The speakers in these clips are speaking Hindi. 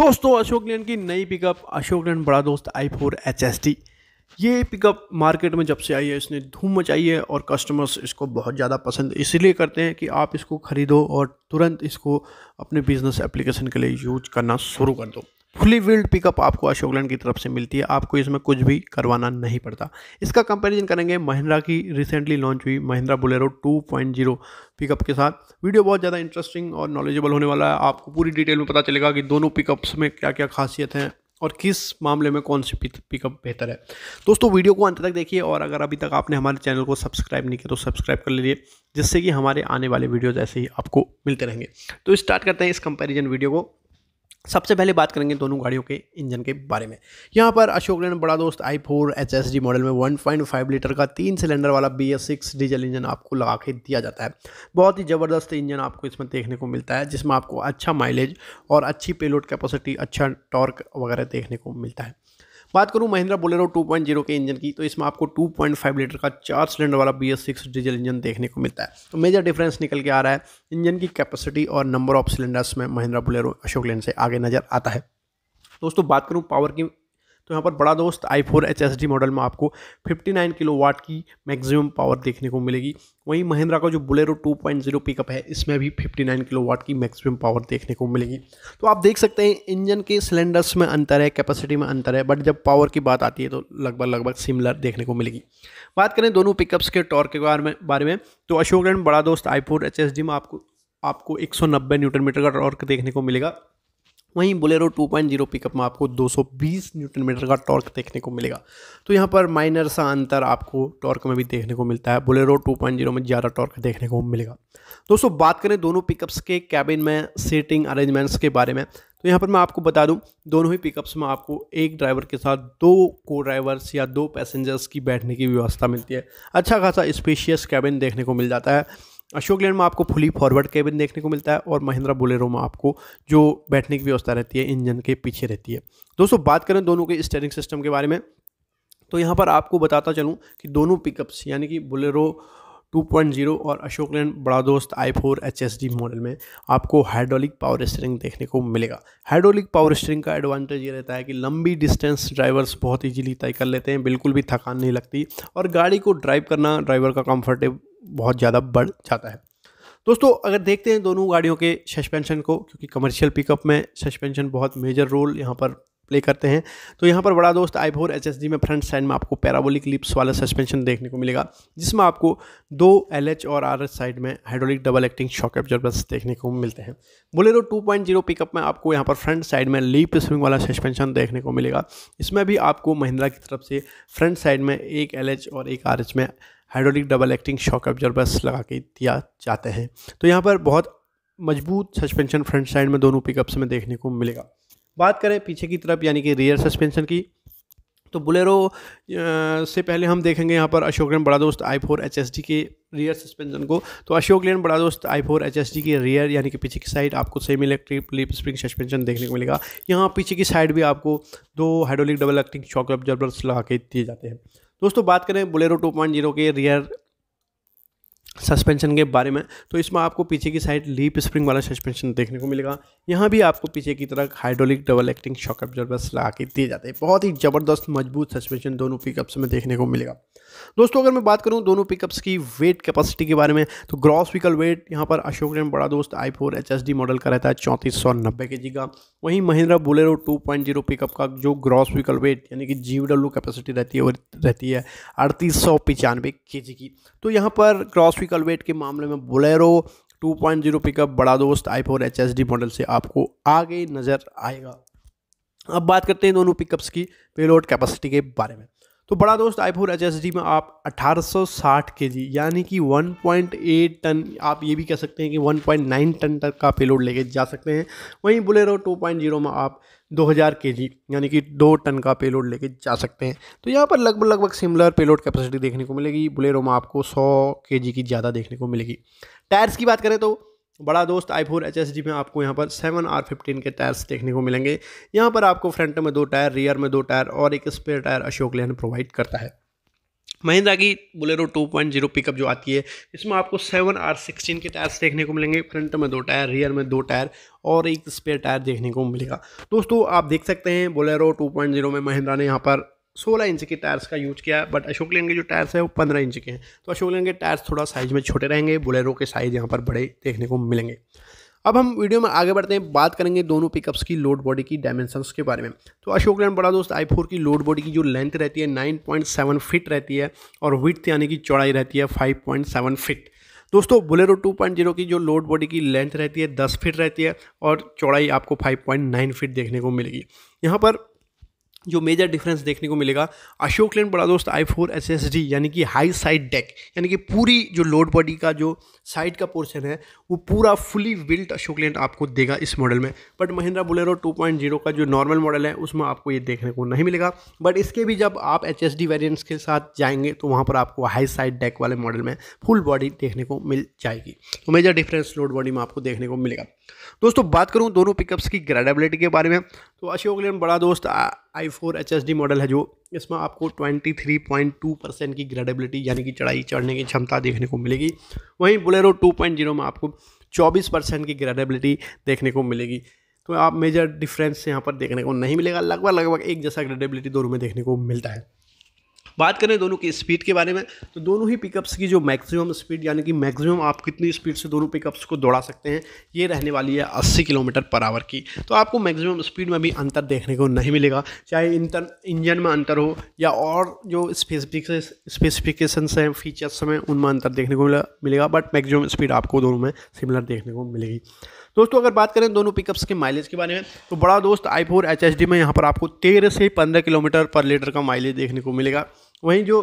दोस्तों अशोक लेन की नई pickup Ashok Leyland Bada Dost I four H S T ये पिकअप मार्केट में जब से आई है इसने धूम मचाई है और कस्टमर्स इसको बहुत ज़्यादा पसंद इसलिए करते हैं कि आप इसको ख़रीदो और तुरंत इसको अपने बिज़नेस एप्लीकेशन के लिए यूज करना शुरू कर दो खुली व्हील्ड पिकअप आपको अशोक लैंड की तरफ से मिलती है आपको इसमें कुछ भी करवाना नहीं पड़ता इसका कंपैरिजन करेंगे महिंद्रा की रिसेंटली लॉन्च हुई महिंद्रा बुलेरो 2.0 पिकअप के साथ वीडियो बहुत ज़्यादा इंटरेस्टिंग और नॉलेजेबल होने वाला है आपको पूरी डिटेल में पता चलेगा कि दोनों पिकअप्स में क्या क्या खासियत हैं और किस मामले में कौन सी पिकअप बेहतर है दोस्तों वीडियो को अंत तक देखिए और अगर अभी तक आपने हमारे चैनल को सब्सक्राइब नहीं किया तो सब्सक्राइब कर लीजिए जिससे कि हमारे आने वाले वीडियोज़ ऐसे ही आपको मिलते रहेंगे तो स्टार्ट करते हैं इस कंपैरिजन वीडियो को सबसे पहले बात करेंगे दोनों गाड़ियों के इंजन के बारे में यहाँ पर Ashok Leyland Bada Dost I four H S D model में 1.5 लीटर का तीन सिलेंडर वाला B S six diesel engine आपको लगा के दिया जाता है बहुत ही ज़बरदस्त इंजन आपको इसमें देखने को मिलता है जिसमें आपको अच्छा माइलेज और अच्छी पेलोड कैपेसिटी अच्छा टॉर्क वगैरह देखने को मिलता है बात करूं महिंद्रा बोलेरो 2.0 के इंजन की तो इसमें आपको 2.5 लीटर का चार सिलेंडर वाला B S six diesel engine देखने को मिलता है तो मेजर डिफरेंस निकल के आ रहा है इंजन की कैपेसिटी और नंबर ऑफ सिलेंडर्स में महिंद्रा बोलेरो अशोक लेन से आगे नज़र आता है दोस्तों बात करूँ पावर की तो यहाँ पर Bada Dost I four H S D model में आपको 59 वाट की मैक्सिमम पावर देखने को मिलेगी वहीं महिंद्रा का जो बुलेरो 2.0 पिकअप है इसमें भी 59 वाट की मैक्सिमम पावर देखने को मिलेगी तो आप देख सकते हैं इंजन के सिलेंडर्स में अंतर है कैपेसिटी में अंतर है बट जब पावर की बात आती है तो लगभग लगभग सिमिलर देखने को मिलेगी बात करें दोनों पिकअप्स के टॉर के बारे में बारे में तो Ashok Bada Dost I four H S D में आपको आपको 190 न्यूटन मीटर का टॉर्क देखने को मिलेगा वहीं बोलेरो 2.0 पिकअप में आपको 220 न्यूटन मीटर का टॉर्क देखने को मिलेगा तो यहाँ पर माइनर सा अंतर आपको टॉर्क में भी देखने को मिलता है बोलेरो 2.0 में ज़्यादा टॉर्क देखने को मिलेगा दोस्तों बात करें दोनों पिकअप्स के कैबिन में सीटिंग अरेंजमेंट्स के बारे में तो यहाँ पर मैं आपको बता दूँ दोनों ही पिकअप्स में आपको एक ड्राइवर के साथ दो को ड्राइवर्स या दो पैसेंजर्स की बैठने की व्यवस्था मिलती है अच्छा खासा स्पेशियस कैबिन देखने को मिल जाता है अशोक लेन में आपको फुली फॉरवर्ड केबिन देखने को मिलता है और महिंद्रा बोलेरो में आपको जो बैठने की व्यवस्था रहती है इंजन के पीछे रहती है दोस्तों बात करें दोनों के स्टेयरिंग सिस्टम के बारे में तो यहाँ पर आपको बताता चलूँ कि दोनों पिकअप्स यानी कि बोलेरो 2.0 और Ashok Leyland Bada Dost I four H S D model में आपको हाइड्रोलिक पावर स्टीयरिंग देखने को मिलेगा हाइड्रोलिक पावर स्टीयरिंग का एडवांटेज ये रहता है कि लंबी डिस्टेंस ड्राइवर्स बहुत इजीली तय कर लेते हैं बिल्कुल भी थकान नहीं लगती और गाड़ी को ड्राइव करना ड्राइवर का कंफर्टेबल बहुत ज़्यादा बढ़ जाता है दोस्तों अगर देखते हैं दोनों गाड़ियों के सस्पेंशन को क्योंकि कमर्शियल पिकअप में सस्पेंशन बहुत मेजर रोल यहाँ पर प्ले करते हैं तो यहाँ पर बड़ा दोस्त आई एच में फ्रंट साइड में आपको पैराबोलिक लिप्स वाला सस्पेंशन देखने को मिलेगा जिसमें आपको दो एल और आर साइड में hydraulic double acting shock absorbers देखने को मिलते हैं बोलेरो 2.0 पिकअप में आपको यहाँ पर फ्रंट साइड में लीप स्विंग वाला सस्पेंशन देखने को मिलेगा इसमें भी आपको महिंद्रा की तरफ से फ्रंट साइड में एक एल और एक आर में hydraulic double acting shock absorbers लगा के दिया जाते हैं तो यहाँ पर बहुत मजबूत सस्पेंशन फ्रंट साइड में दोनों पिकअप्स में देखने को मिलेगा बात करें पीछे की तरफ यानी कि रियर सस्पेंशन की तो बुलेरो से पहले हम देखेंगे यहाँ पर Ashok Leyland Bada Dost I four H S D के रियर सस्पेंशन को तो Ashok Leyland Bada Dost I four H S D के रियर यानी कि पीछे की साइड आपको semi elliptic leaf spring suspension देखने को मिलेगा यहाँ पीछे की साइड भी आपको दो hydraulic double acting shock absorbers लगा के दिए जाते हैं दोस्तों बात करें बुलेरो 2.0 के रियर सस्पेंशन के बारे में तो इसमें आपको पीछे की साइड लीप स्प्रिंग वाला सस्पेंशन देखने को मिलेगा यहाँ भी आपको पीछे की तरह hydraulic double acting shock absorbers लगा के दिए जाते हैं बहुत ही ज़बरदस्त मजबूत सस्पेंशन दोनों पिकअप्स में देखने को मिलेगा दोस्तों अगर मैं बात करूँ दोनों पिकअप्स की वेट कैपेसिटी के बारे में तो ग्रॉस व्हीकल वेट यहाँ पर Ashok Leyland Bada Dost I four H S D model का रहता है चौंतीस सौ नब्बे के जी का वहीं Mahindra Bolero two point zero pickup का जो ग्रॉस व्हीकल वेट यानी कि जी डब्ल्यू कैपेसिटी रहती है वो रहती है अड़तीस सौ के जी की तो यहाँ पर ग्रॉस फिकल वेट के मामले में Bolero 2.0 pickup Bada Dost I four H S D model से आपको आगे नज़र आएगा अब बात करते हैं दोनों पिकअप्स की पेलोड कैपेसिटी के बारे में तो Bada Dost I four H में आप 1860 केजी यानी कि 1.8 टन आप ये भी कह सकते हैं कि 1.9 टन तक का पेलोड लेके जा सकते हैं वहीं बुलेरो 2.0 में आप 2000 केजी यानी कि दो टन का पेलोड लेके जा सकते हैं तो यहाँ पर लगभग लगभग सिमिलर पेलोड कैपेसिटी देखने को मिलेगी बुलेरो में आपको सौ के की ज़्यादा देखने को मिलेगी टायर्स की बात करें तो Bada Dost I four H S G में आपको यहाँ पर सेवन आर फिफ्टीन के टायर्स देखने को मिलेंगे यहाँ पर आपको फ्रंट में दो टायर रियर में दो टायर और एक spare tyre Ashok Leyland provide करता है महिंद्रा की बुलेरो 2.0 पिकअप जो आती है इसमें आपको सेवन आर सिक्सटीन के टायर्स देखने को मिलेंगे फ्रंट में दो टायर रियर में दो टायर और एक स्पेयर टायर देखने को मिलेगा दोस्तों आप देख सकते हैं बोलेरो 2.0 में महिंद्रा ने यहाँ पर सोलह इंच के टायर्स का यूज किया बट अशोक लेन के जो टायर्स है वो पंद्रह इंच के हैं तो अशोक लेन के टायर्स थोड़ा साइज में छोटे रहेंगे बुलेरो के साइज यहाँ पर बड़े देखने को मिलेंगे अब हम वीडियो में आगे बढ़ते हैं बात करेंगे दोनों पिकअप्स की लोड बॉडी की डायमेंशंस के बारे में तो अशोक लैंड बड़ा दोस्त आई फोर की लोड बॉडी की जो लेंथ रहती है 9.7 फीट रहती है और विथ यानी कि चौड़ाई रहती है 5.7 फीट दोस्तों बुलेरो 2.0 की जो लोड बॉडी की लेंथ रहती है 10 फीट रहती है और चौड़ाई आपको 5.9 फीट देखने को मिलेगी यहाँ पर जो मेजर डिफरेंस देखने को मिलेगा Ashok Leyland Bada Dost I four S S D यानी कि हाई साइड डेक यानी कि पूरी जो लोड बॉडी का जो साइड का पोर्शन है वो पूरा फुली बिल्ट अशोक लेन आपको देगा इस मॉडल में बट महिंद्रा बुलेरो 2.0 का जो नॉर्मल मॉडल है उसमें आपको ये देखने को नहीं मिलेगा बट इसके भी जब आप एच एस डी वेरियंट्स के साथ जाएंगे तो वहाँ पर आपको हाई साइड डेक वाले मॉडल में फुल बॉडी देखने को मिल जाएगी तो मेजर डिफरेंस लोड बॉडी में आपको देखने को मिलेगा दोस्तों बात करूं दोनों पिकअप्स की ग्रेडेबिलिटी के बारे में तो Ashok Leyland Bada Dost I four H S D model है जो इसमें आपको 23.2 परसेंट की ग्रेडेबिलिटी यानी कि चढ़ाई चढ़ने की क्षमता देखने को मिलेगी वहीं बुलेरो 2.0 में आपको 24 परसेंट की ग्रेडेबिलिटी देखने को मिलेगी तो आप मेजर डिफरेंस यहाँ पर देखने को नहीं मिलेगा लगभग लगभग एक जैसा ग्रेडेबिलिटी दोनों में देखने को मिलता है बात करें दोनों की स्पीड के बारे में तो दोनों ही पिकअप्स की जो मैक्सिमम स्पीड यानी कि मैक्सिमम आप कितनी स्पीड से दोनों पिकअप्स को दौड़ा सकते हैं ये रहने वाली है 80 किलोमीटर पर आवर की तो आपको मैक्सिमम स्पीड में भी अंतर देखने को नहीं मिलेगा चाहे इंतर इंजन में अंतर हो या और जो स्पेसिफिक स्पेसिफिकेशंस हैं फीचर्स हैं उनमें अंतर देखने को मिलेगा बट मैक्सिमम स्पीड आपको दोनों में सिमिलर देखने को मिलेगी दोस्तों अगर बात करें दोनों पिकअप्स के माइलेज के बारे में तो Bada Dost I four H H D में यहाँ पर आपको तेरह से पंद्रह किलोमीटर पर लीटर का माइलेज देखने को मिलेगा वहीं जो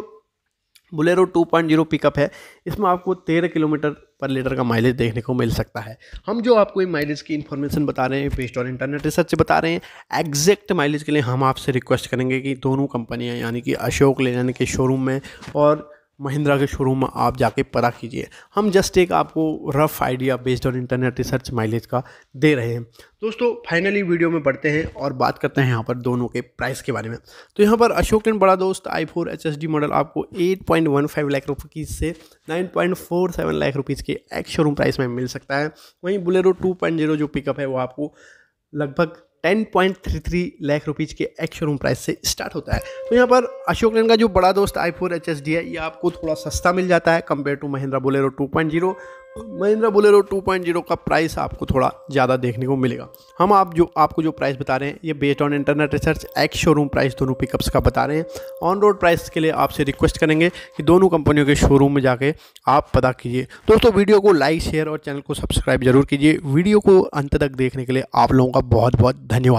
बुलेरो 2.0 पिकअप है इसमें आपको 13 किलोमीटर पर लीटर का माइलेज देखने को मिल सकता है हम जो आपको माइलेज की इन्फॉर्मेशन बता रहे हैं बेस्ड और इंटरनेट रिसर्च से बता रहे हैं एग्जैक्ट माइलेज के लिए हम आपसे रिक्वेस्ट करेंगे कि दोनों कंपनियां यानी कि अशोक लेन के शोरूम में और महिंद्रा के शोरूम में आप जाके पता कीजिए हम जस्ट एक आपको rough idea based on internet research mileage का दे रहे हैं दोस्तों फाइनली वीडियो में बढ़ते हैं और बात करते हैं यहाँ पर दोनों के प्राइस के बारे में तो यहाँ पर Ashok and Bada Dost I four H S D model आपको 8.15 लाख रुपीज़ से 9.47 लाख रुपीज़ के एक्स शोरूम प्राइस में मिल सकता है वहीं बुलेरो टू जो पिकअप है वो आपको लगभग 10.33 लाख रुपीज़ के एक्शोरूम शोरूम प्राइस से स्टार्ट होता है तो यहाँ पर अशोक लेन का जो Bada Dost I four H S D है ये आपको थोड़ा सस्ता मिल जाता है compare to Mahindra Bolero 2.0 Mahindra Bolero 2.0 का प्राइस आपको थोड़ा ज़्यादा देखने को मिलेगा हम आप जो आपको जो प्राइस बता रहे हैं ये based on internet research ex showroom price दोनों पिकअप्स का बता रहे हैं ऑन रोड प्राइस के लिए आपसे रिक्वेस्ट करेंगे कि दोनों कंपनियों के शोरूम में जाके आप पता कीजिए दोस्तों वीडियो को लाइक शेयर और चैनल को सब्सक्राइब जरूर कीजिए वीडियो को अंत तक देखने के लिए आप लोगों का बहुत बहुत धन्यवाद